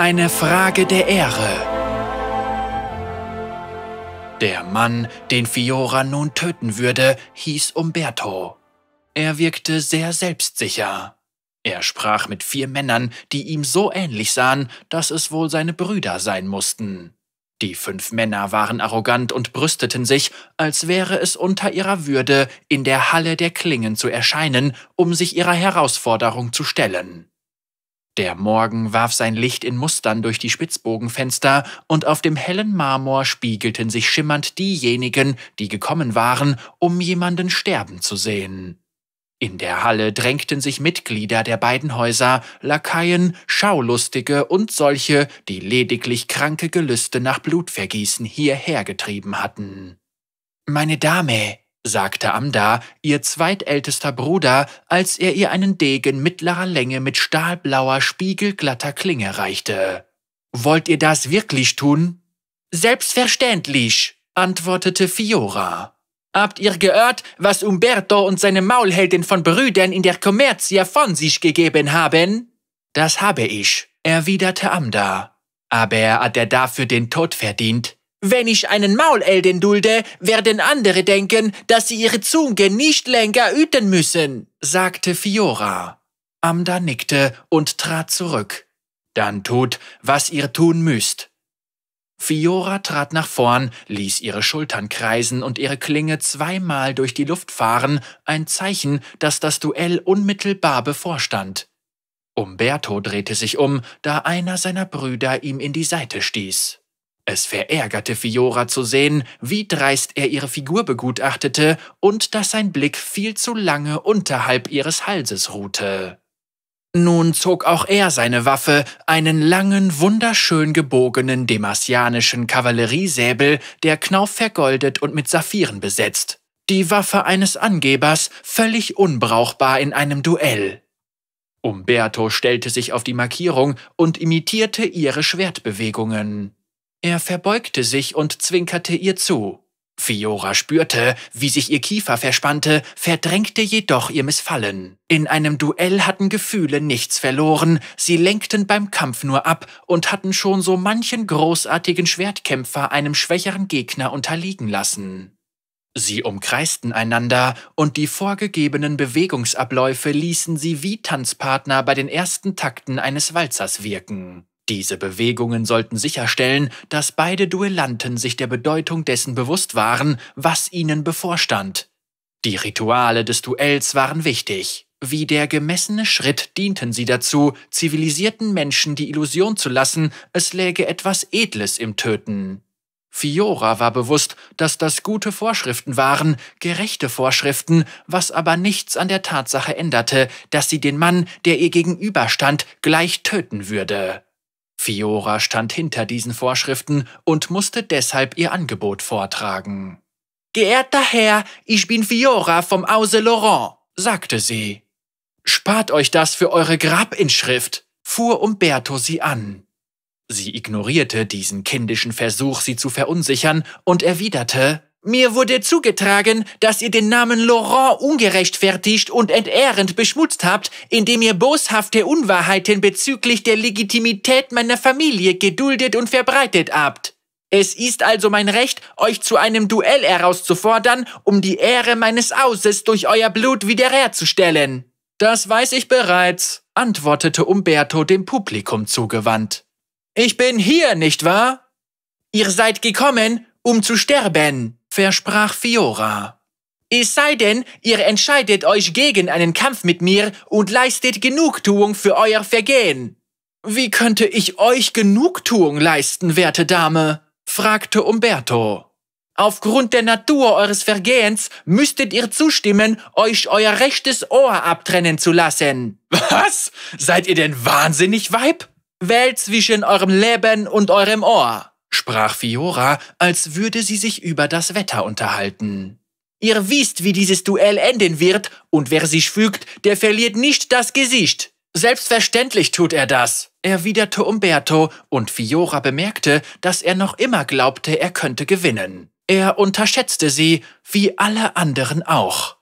Eine Frage der Ehre. Der Mann, den Fiora nun töten würde, hieß Umberto. Er wirkte sehr selbstsicher. Er sprach mit vier Männern, die ihm so ähnlich sahen, dass es wohl seine Brüder sein mussten. Die fünf Männer waren arrogant und brüsteten sich, als wäre es unter ihrer Würde, in der Halle der Klingen zu erscheinen, um sich ihrer Herausforderung zu stellen. Der Morgen warf sein Licht in Mustern durch die Spitzbogenfenster, und auf dem hellen Marmor spiegelten sich schimmernd diejenigen, die gekommen waren, um jemanden sterben zu sehen. In der Halle drängten sich Mitglieder der beiden Häuser, Lakaien, Schaulustige und solche, die lediglich kranke Gelüste nach Blutvergießen hierher getrieben hatten. Meine Dame, sagte Amda, ihr zweitältester Bruder, als er ihr einen Degen mittlerer Länge mit stahlblauer, spiegelglatter Klinge reichte. Wollt ihr das wirklich tun? Selbstverständlich, antwortete Fiora. Habt ihr gehört, was Umberto und seine Maulheldin von Brüdern in der Kommerzia von sich gegeben haben? Das habe ich, erwiderte Amda. Aber hat er dafür den Tod verdient? Wenn ich einen Maulelden dulde, werden andere denken, dass sie ihre Zunge nicht länger üten müssen, sagte Fiora. Amda nickte und trat zurück. Dann tut, was ihr tun müsst. Fiora trat nach vorn, ließ ihre Schultern kreisen und ihre Klinge zweimal durch die Luft fahren, ein Zeichen, dass das Duell unmittelbar bevorstand. Umberto drehte sich um, da einer seiner Brüder ihm in die Seite stieß. Es verärgerte Fiora zu sehen, wie dreist er ihre Figur begutachtete und dass sein Blick viel zu lange unterhalb ihres Halses ruhte. Nun zog auch er seine Waffe, einen langen, wunderschön gebogenen demasianischen Kavalleriesäbel, der Knauf vergoldet und mit Saphiren besetzt. Die Waffe eines Angebers, völlig unbrauchbar in einem Duell. Umberto stellte sich auf die Markierung und imitierte ihre Schwertbewegungen. Er verbeugte sich und zwinkerte ihr zu. Fiora spürte, wie sich ihr Kiefer verspannte, verdrängte jedoch ihr Missfallen. In einem Duell hatten Gefühle nichts verloren, sie lenkten beim Kampf nur ab und hatten schon so manchen großartigen Schwertkämpfer einem schwächeren Gegner unterliegen lassen. Sie umkreisten einander und die vorgegebenen Bewegungsabläufe ließen sie wie Tanzpartner bei den ersten Takten eines Walzers wirken. Diese Bewegungen sollten sicherstellen, dass beide Duellanten sich der Bedeutung dessen bewusst waren, was ihnen bevorstand. Die Rituale des Duells waren wichtig. Wie der gemessene Schritt dienten sie dazu, zivilisierten Menschen die Illusion zu lassen, es läge etwas Edles im Töten. Fiora war bewusst, dass das gute Vorschriften waren, gerechte Vorschriften, was aber nichts an der Tatsache änderte, dass sie den Mann, der ihr gegenüberstand, gleich töten würde. Fiora stand hinter diesen Vorschriften und musste deshalb ihr Angebot vortragen. Geehrter Herr, ich bin Fiora vom Hause Laurent, sagte sie. Spart euch das für eure Grabinschrift, fuhr Umberto sie an. Sie ignorierte diesen kindischen Versuch, sie zu verunsichern, und erwiderte mir wurde zugetragen, dass ihr den Namen Laurent ungerechtfertigt und entehrend beschmutzt habt, indem ihr boshafte Unwahrheiten bezüglich der Legitimität meiner Familie geduldet und verbreitet habt. Es ist also mein Recht, euch zu einem Duell herauszufordern, um die Ehre meines Hauses durch euer Blut wiederherzustellen. Das weiß ich bereits, antwortete Umberto dem Publikum zugewandt. Ich bin hier, nicht wahr? Ihr seid gekommen, um zu sterben versprach Fiora. Es sei denn, ihr entscheidet euch gegen einen Kampf mit mir und leistet Genugtuung für euer Vergehen. Wie könnte ich euch Genugtuung leisten, werte Dame? fragte Umberto. Aufgrund der Natur eures Vergehens müsstet ihr zustimmen, euch euer rechtes Ohr abtrennen zu lassen. Was? Seid ihr denn wahnsinnig, Weib? Wählt zwischen eurem Leben und eurem Ohr sprach Fiora, als würde sie sich über das Wetter unterhalten. Ihr wisst, wie dieses Duell enden wird, und wer sich fügt, der verliert nicht das Gesicht. Selbstverständlich tut er das, erwiderte Umberto, und Fiora bemerkte, dass er noch immer glaubte, er könnte gewinnen. Er unterschätzte sie, wie alle anderen auch.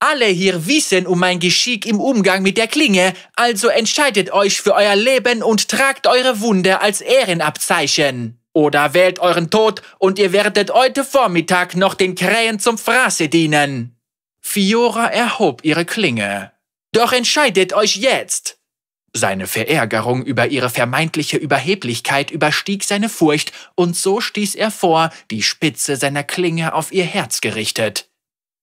Alle hier wissen um mein Geschick im Umgang mit der Klinge, also entscheidet euch für euer Leben und tragt eure Wunde als Ehrenabzeichen. Oder wählt euren Tod und ihr werdet heute Vormittag noch den Krähen zum Fraße dienen. Fiora erhob ihre Klinge. Doch entscheidet euch jetzt! Seine Verärgerung über ihre vermeintliche Überheblichkeit überstieg seine Furcht, und so stieß er vor, die Spitze seiner Klinge auf ihr Herz gerichtet.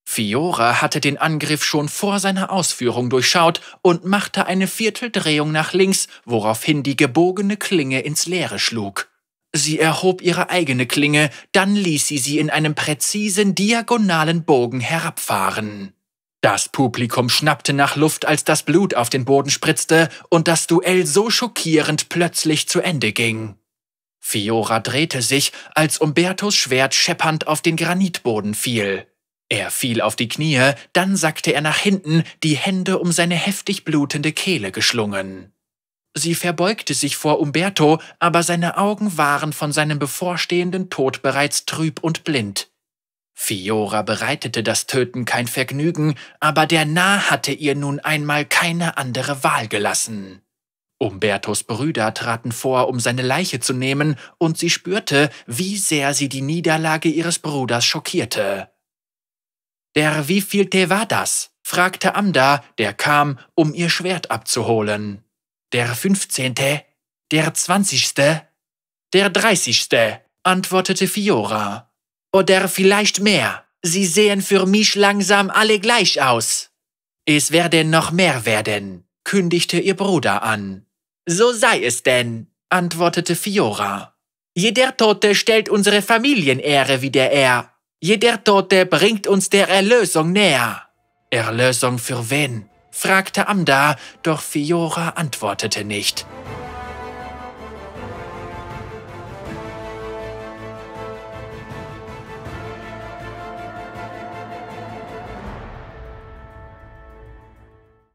Fiora hatte den Angriff schon vor seiner Ausführung durchschaut und machte eine Vierteldrehung nach links, woraufhin die gebogene Klinge ins Leere schlug. Sie erhob ihre eigene Klinge, dann ließ sie sie in einem präzisen diagonalen Bogen herabfahren. Das Publikum schnappte nach Luft, als das Blut auf den Boden spritzte und das Duell so schockierend plötzlich zu Ende ging. Fiora drehte sich, als Umbertos Schwert scheppernd auf den Granitboden fiel. Er fiel auf die Knie, dann sackte er nach hinten, die Hände um seine heftig blutende Kehle geschlungen. Sie verbeugte sich vor Umberto, aber seine Augen waren von seinem bevorstehenden Tod bereits trüb und blind. Fiora bereitete das Töten kein Vergnügen, aber der Narr hatte ihr nun einmal keine andere Wahl gelassen. Umbertos Brüder traten vor, um seine Leiche zu nehmen, und sie spürte, wie sehr sie die Niederlage ihres Bruders schockierte. Der wievielte war das? fragte Amda, der kam, um ihr Schwert abzuholen. Der 15., der 20., der 30., antwortete Fiora. Oder vielleicht mehr. Sie sehen für mich langsam alle gleich aus. Es werden noch mehr werden, kündigte ihr Bruder an. So sei es denn, antwortete Fiora. Jeder Tote stellt unsere Familienehre wieder her. Jeder Tote bringt uns der Erlösung näher. Erlösung für wen? fragte Amda, doch Fiora antwortete nicht.